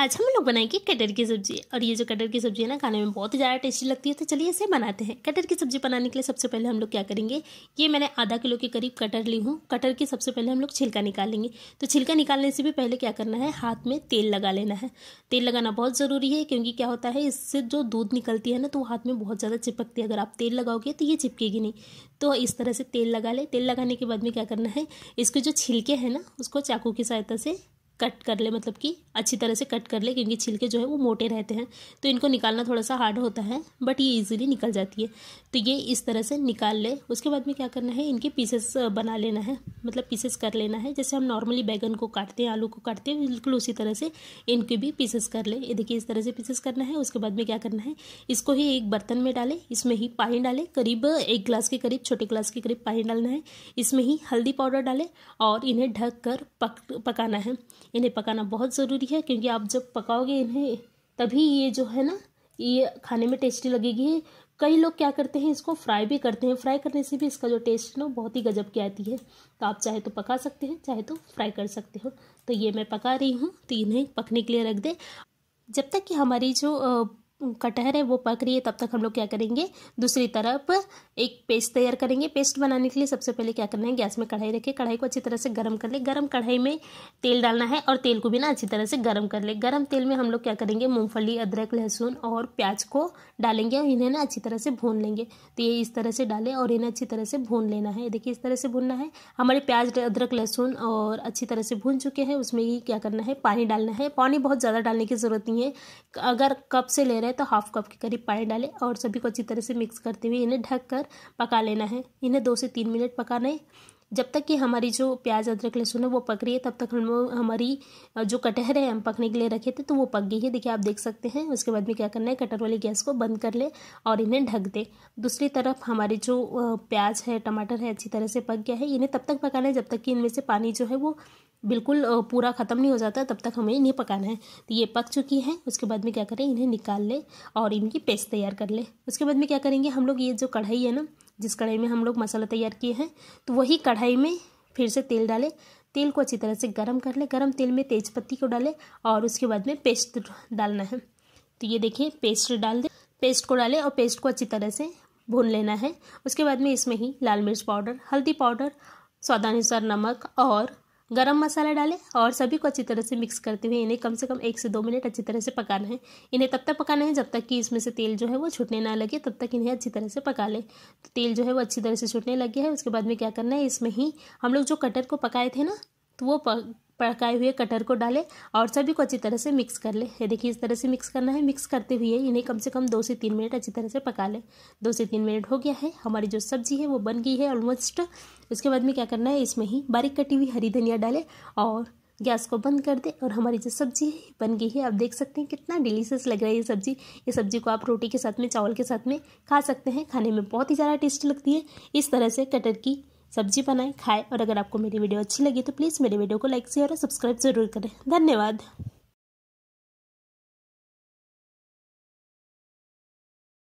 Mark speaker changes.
Speaker 1: आज हम लोग बनाएंगे कटर की सब्जी और ये जो कटर की सब्जी है ना खाने में बहुत ही ज़्यादा टेस्टी लगती है तो चलिए इसे बनाते हैं कटर की सब्जी बनाने के लिए सबसे पहले हम लोग क्या करेंगे ये मैंने आधा किलो के करीब कटर ली हूँ कटर की सबसे पहले हम लोग छिलका निकालेंगे तो छिलका निकालने से भी पहले क्या करना है हाथ में तेल लगा लेना है तेल लगाना बहुत ज़रूरी है क्योंकि क्या होता है इससे जो दूध निकलती है ना तो हाथ में बहुत ज़्यादा चिपकती है अगर आप तेल लगाओगे तो ये चिपकेगी नहीं तो इस तरह से तेल लगा ले तेल लगाने के बाद में क्या करना है इसके जो छिलके हैं ना उसको चाकू की सहायता से कट कर ले मतलब कि अच्छी तरह से कट कर ले क्योंकि छिलके जो है वो मोटे रहते हैं तो इनको निकालना थोड़ा सा हार्ड होता है बट ये इजीली निकल जाती है तो ये इस तरह से निकाल ले उसके बाद में क्या करना है इनके पीसेस बना लेना है मतलब पीसेस कर लेना है जैसे हम नॉर्मली बैगन को काटते हैं आलू को काटते हैं बिल्कुल उसी तरह से इनके भी पीसेस कर ले ये देखिए इस तरह से पीसेस करना है उसके बाद में क्या करना है इसको ही एक बर्तन में डालें इसमें ही पानी डालें करीब एक ग्लास के करीब छोटे गिलास के करीब पानी डालना है इसमें ही हल्दी पाउडर डालें और इन्हें ढक कर पक पकाना है इन्हें पकाना बहुत ज़रूरी है क्योंकि आप जब पकाओगे इन्हें तभी ये जो है ना ये खाने में टेस्टी लगेगी कई लोग क्या करते हैं इसको फ्राई भी करते हैं फ्राई करने से भी इसका जो टेस्ट है ना बहुत ही गजब की आती है तो आप चाहे तो पका सकते हैं चाहे तो फ्राई कर सकते हो तो ये मैं पका रही हूँ तो इन्हें पकने के लिए रख दें जब तक कि हमारी जो कटहर है वो पक रही है तब तक हम लोग क्या करेंगे दूसरी तरफ एक पेस्ट तैयार करेंगे पेस्ट बनाने के लिए सबसे पहले क्या करना है गैस में कढ़ाई रखें कढ़ाई को अच्छी तरह से गर्म कर ले गर्म कढ़ाई में तेल डालना है और तेल को भी ना अच्छी तरह से गर्म कर ले गर्म तेल में हम लोग क्या करेंगे मूँगफली अदरक लहसुन और प्याज को डालेंगे और इन्हें ना अच्छी तरह से भून लेंगे तो ये इस तरह से डालें और इन्हें अच्छी तरह से भून लेना है देखिए इस तरह से भूनना है हमारे प्याज अदरक लहसुन और अच्छी तरह से भून चुके हैं उसमें ही क्या करना है पानी डालना है पानी बहुत ज़्यादा डालने की ज़रूरत नहीं है अगर कप से ले रहे जाए तो हाफ कप के करीब पानी डालें और सभी को अच्छी तरह से मिक्स करते हुए इन्हें ढककर पका लेना है इन्हें दो से तीन मिनट पकाना है जब तक कि हमारी जो प्याज अदरक लहसुन है वो पक रही है तब तक हम हमारी जो कटहर है हम पकने के लिए रखे थे तो वो पक गई है देखिए आप देख सकते हैं उसके बाद में क्या करना है कटर वाली गैस को बंद कर ले और इन्हें ढक दे दूसरी तरफ हमारे जो प्याज है टमाटर है अच्छी तरह से पक गया है इन्हें तब तक पकाना है जब तक कि इनमें से पानी जो है वो बिल्कुल पूरा ख़त्म नहीं हो जाता तब तक हमें इन्हें पकाना है तो ये पक चुकी है उसके बाद में क्या करें इन्हें निकाल लें और इनकी पेस्ट तैयार कर लें उसके बाद में क्या करेंगे हम लोग ये जो कढ़ाई है ना जिस कढ़ाई में हम लोग मसाला तैयार किए हैं तो वही कढ़ाई में फिर से तेल डालें तेल को अच्छी तरह से गर्म कर लें गर्म तेल में तेज़पत्ती को डालें और उसके बाद में पेस्ट डालना है तो ये देखिए पेस्ट डाल दें पेस्ट को डालें और पेस्ट को अच्छी तरह से भून लेना है उसके बाद में इसमें ही लाल मिर्च पाउडर हल्दी पाउडर स्वादानुसार नमक और गरम मसाला डालें और सभी को अच्छी तरह से मिक्स करते हुए इन्हें कम से कम एक से दो मिनट अच्छी तरह से पकाना है इन्हें तब तक पकाना है जब तक कि इसमें से तेल जो है वो छूटने ना लगे तब तक इन्हें अच्छी तरह से पका लें तो तेल जो है वो अच्छी तरह से छूटने लग गया है उसके बाद में क्या करना है इसमें ही हम लोग जो कटर को पकाए थे ना तो वो पकाए हुए कटहर को डालें और सभी को अच्छी तरह से मिक्स कर लें ये देखिए इस तरह से मिक्स करना है मिक्स करते हुए इन्हें कम से कम दो से तीन मिनट अच्छी तरह से पका लें दो से तीन मिनट हो गया है हमारी जो सब्जी है वो बन गई है ऑलमोस्ट उसके बाद में क्या करना है इसमें ही बारीक कटी हुई हरी धनिया डालें और गैस को बंद कर दें और हमारी जो सब्जी बन गई है आप देख सकते हैं कितना डिलीशियस लग रहा है ये सब्जी ये सब्जी को आप रोटी के साथ में चावल के साथ में खा सकते हैं खाने में बहुत ही ज़्यादा टेस्ट लगती है इस तरह से कटर की सब्जी बनाए खाए और अगर आपको मेरी वीडियो अच्छी लगी तो प्लीज़ मेरी वीडियो को लाइक शेयर और सब्सक्राइब ज़रूर करें धन्यवाद